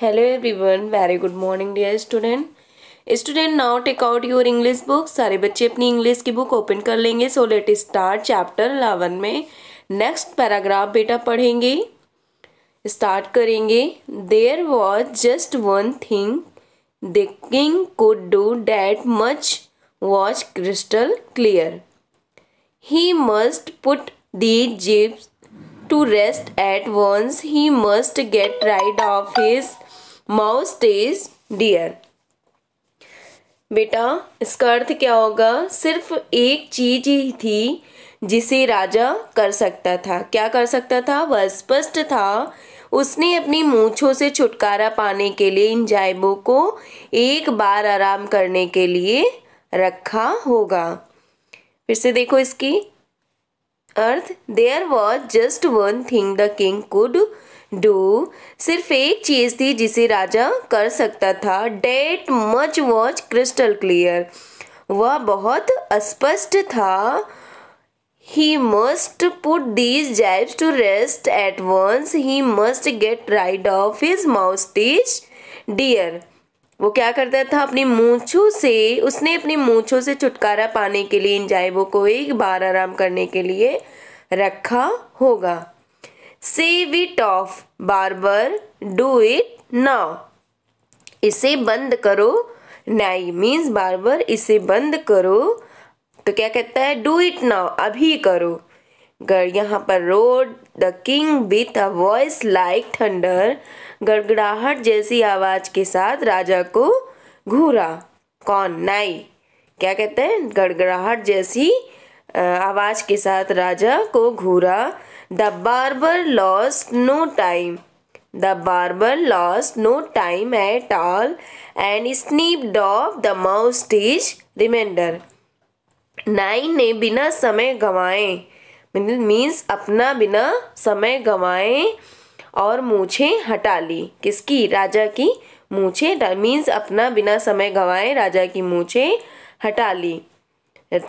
Hello everyone very good morning dear student now take out your English book सारे बच्चे अपनी English की book open कर लेंगे so let start chapter eleven में next paragraph बेटा पढ़ेंगे स्टार्ट करेंगे there was just one thing the king could do that much was crystal clear he must put the jibes to rest at once he must get rid of his moustache dear बेटा इसका अर्थ क्या होगा सिर्फ एक चीज ही थी जिसे राजा कर सकता था क्या कर सकता था वह स्पष्ट था उसने अपनी मूछों से छुटकारा पाने के लिए इन जायबों को एक बार आराम करने के लिए रखा होगा फिर से देखो इसकी अर्थ there was just one thing the king could do सिर्फ एक चीज़ थी जिसे राजा कर सकता था that much was crystal clear वह बहुत स्पष्ट था he must put these jibes to rest at once he must get rid of his moustache dear वो क्या करता था अपनी मूछों से उसने अपनी मूछों से छुटकारा पाने के लिए इन जाइबों को एक बार आराम करने के लिए रखा होगा shave it off barber do it now इसे बंद करो नाई मीन्स बार्बर इसे बंद करो तो क्या कहता है डू इट नाउ अभी करो गढ़ यहाँ पर roared the king with a voice like thunder गड़गड़ाहट जैसी आवाज़ के साथ राजा को घूरा कौन नाई क्या कहते हैं गड़गड़ाहट जैसी आवाज़ के साथ राजा को घूरा the barber lost no time the barber lost no time at all and snipped off the moustache रिमाइंडर नाइन ने बिना समय गंवाए मीन्स अपना बिना समय गंवाए और मूछें हटा ली किसकी राजा की मूछें मीन्स अपना बिना समय गंवाए राजा की मूछें हटा ली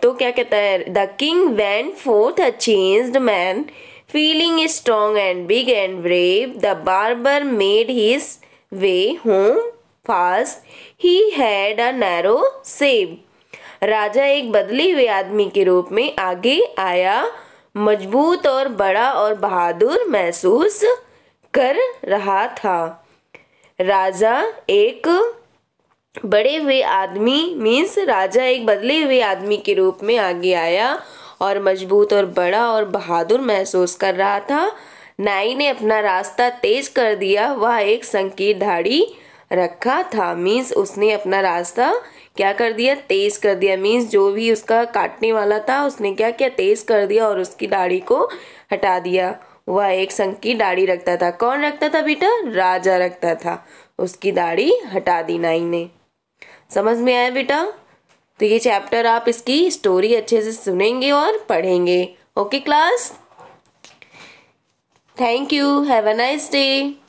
तो क्या कहता है the king henceforth a changed man Feeling strong and big and brave, the barber made his way home fast. He had a narrow save. राजा एक बदले हुए आदमी के रूप में आगे आया मजबूत और बड़ा और बहादुर महसूस कर रहा था राजा एक बड़े हुए आदमी मीन्स राजा एक बदले हुए आदमी के रूप में आगे आया और मजबूत और बड़ा और बहादुर महसूस कर रहा था नाई ने अपना रास्ता तेज कर दिया वह एक संकीर्ण धाड़ी रखा था मीन्स उसने अपना रास्ता क्या कर दिया तेज कर दिया मीन्स जो भी उसका काटने वाला था उसने क्या किया तेज कर दिया और उसकी दाढ़ी को हटा दिया वह एक संघ की दाढ़ी रखता था कौन रखता था बेटा राजा रखता था उसकी दाढ़ी हटा दी नाई ने समझ में आया बेटा तो ये चैप्टर आप इसकी स्टोरी अच्छे से सुनेंगे और पढ़ेंगे okay class thank you have a nice day